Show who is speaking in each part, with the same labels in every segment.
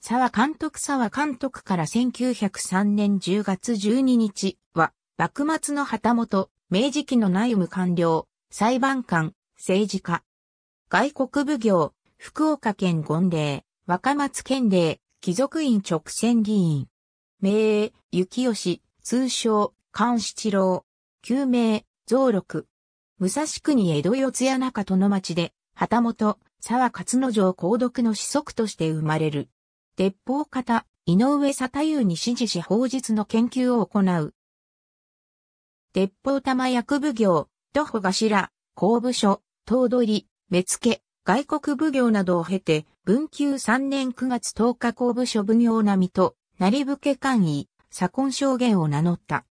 Speaker 1: 沢監督沢監督から1903年10月12日は、幕末の旗本、明治期の内務官僚、裁判官、政治家。外国奉行、福岡県権令、若松県令、貴族院直選議員。名、幸吉、通称、菅七郎。旧名、増六。武蔵国江戸四谷中戸の町で、旗本、沢勝之丞公読の子息として生まれる。鉄砲方、井上太夫に指示し法術の研究を行う。鉄砲玉薬奉行、徒歩頭、公部署、頭取、目付、外国奉行などを経て、文久3年9月10日公部署奉行並と、成武家官位、左近証言を名乗った。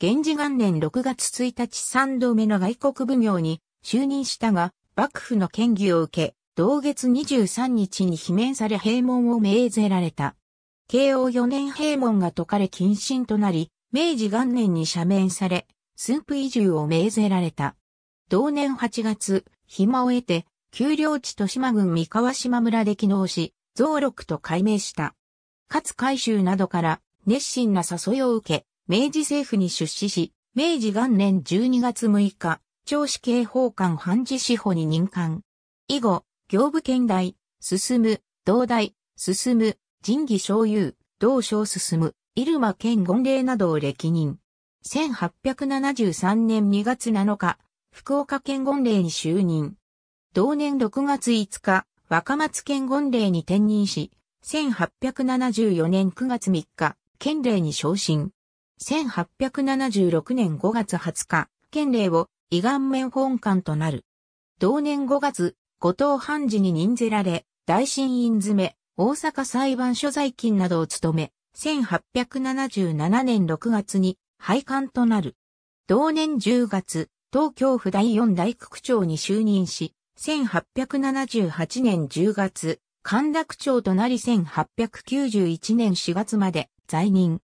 Speaker 1: 源氏元年6月1日3度目の外国奉行に就任したが、幕府の権威を受け、同月23日に罷免され閉門を命ぜられた。慶応4年閉門が解かれ謹慎となり、明治元年に赦免され、駿府移住を命ぜられた。同年8月、暇を得て、丘陵地豊島郡三河島村で機能し、増録と改名した。かつ改修などから熱心な誘いを受け、明治政府に出資し、明治元年12月6日、長子刑法官判事司法に任官。以後、行部県大、進む、道大、進む、仁義昭遊道昭進む、入間県権令などを歴任。1873年2月7日、福岡県権令に就任。同年6月5日、若松県権令に転任し、1874年9月3日、県令に昇進。1876年5月20日、県令を、伊顔面本館となる。同年5月、後藤判事に任ぜられ、大審院詰め、大阪裁判所在勤などを務め、1877年6月に廃刊となる。同年10月、東京府第四大区区長に就任し、1878年10月、神田区長となり1891年4月まで在任。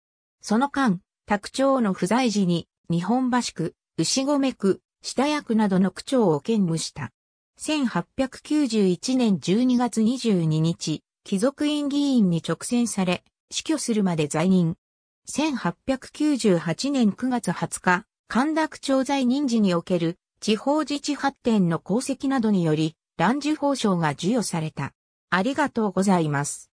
Speaker 1: その間、宅長の不在時に、日本橋区、牛込区、下役などの区長を兼務した。1891年12月22日、貴族院議員に直選され、死去するまで在任。1898年9月20日、神田区長在任時における地方自治発展の功績などにより、乱受報奨が授与された。ありがとうございます。